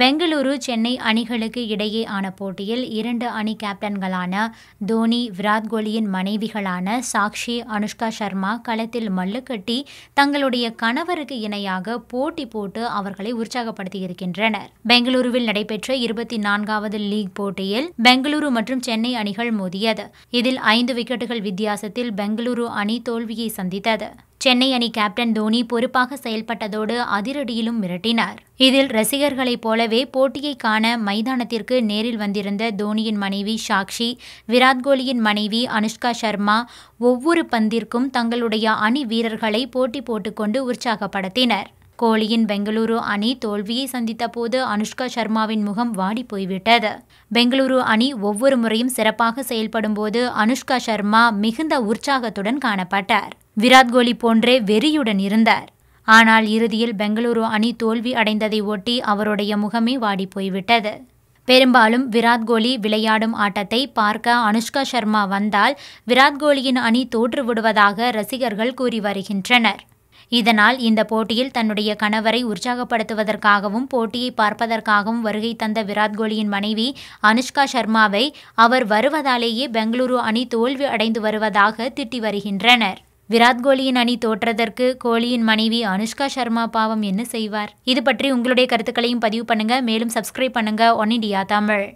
பெங்களூரு சென்னை அணிகளுக்கு இடையேயான போட்டியில் இரண்டு அணி கேப்டன்களான தோனி விராட் கோலியின் மனைவிகளான சாக்ஷி அனுஷ்கா சர்மா களத்தில் மல்லுக்கட்டி தங்களுடைய கணவருக்கு இணையாக போட்டி போட்டு அவர்களை உற்சாகப்படுத்தி இருக்கின்றனர் பெங்களூருவில் நடைபெற்ற இருபத்தி நான்காவது லீக் போட்டியில் பெங்களூரு மற்றும் சென்னை அணிகள் மோதியது இதில் ஐந்து விக்கெட்டுகள் வித்தியாசத்தில் பெங்களூரு அணி தோல்வியை சந்தித்தது சென்னை அணி கேப்டன் தோனி பொறுப்பாக செயல்பட்டதோடு அதிரடியிலும் மிரட்டினார் இதில் ரசிகர்களைப் போலவே போட்டியை காண மைதானத்திற்கு நேரில் வந்திருந்த தோனியின் மனைவி சாக்ஷி விராட் கோலியின் மனைவி அனுஷ்கா சர்மா ஒவ்வொரு பந்திற்கும் தங்களுடைய அணி வீரர்களை போட்டி போட்டுக்கொண்டு உற்சாகப்படுத்தினர் கோலியின் பெங்களூரு அணி தோல்வியை சந்தித்த போது அனுஷ்கா சர்மாவின் முகம் வாடி போய்விட்டது பெங்களூரு அணி ஒவ்வொரு முறையும் சிறப்பாக செயல்படும் போது அனுஷ்கா சர்மா மிகுந்த உற்சாகத்துடன் காணப்பட்டார் விராட் கோலி போன்றே வெறியுடன் இருந்தார் ஆனால் இறுதியில் பெங்களூரு அணி தோல்வி அடைந்ததை ஒட்டி அவருடைய முகமே வாடி போய்விட்டது பெரும்பாலும் விராட் கோலி விளையாடும் ஆட்டத்தை பார்க்க அனுஷ்கா சர்மா வந்தால் விராட் கோலியின் அணி தோற்றுவிடுவதாக ரசிகர்கள் கூறி வருகின்றனர் இதனால் இந்த போட்டியில் தன்னுடைய கணவரை உற்சாகப்படுத்துவதற்காகவும் போட்டியை பார்ப்பதற்காகவும் வருகை தந்த விராட் கோலியின் மனைவி அனுஷ்கா சர்மாவை அவர் வருவதாலேயே பெங்களூரு அணி தோல்வி அடைந்து வருவதாக திட்டி வருகின்றனர் விராட் கோலியின் அணி தோற்றதற்கு கோலியின் மனைவி அனுஷ்கா சர்மா பாவம் என்ன செய்வார் இது பற்றி உங்களுடைய கருத்துக்களையும் பதிவு பண்ணுங்க மேலும் சப்ஸ்கிரைப் பண்ணுங்க ஒன் இண்டியா தமிழ்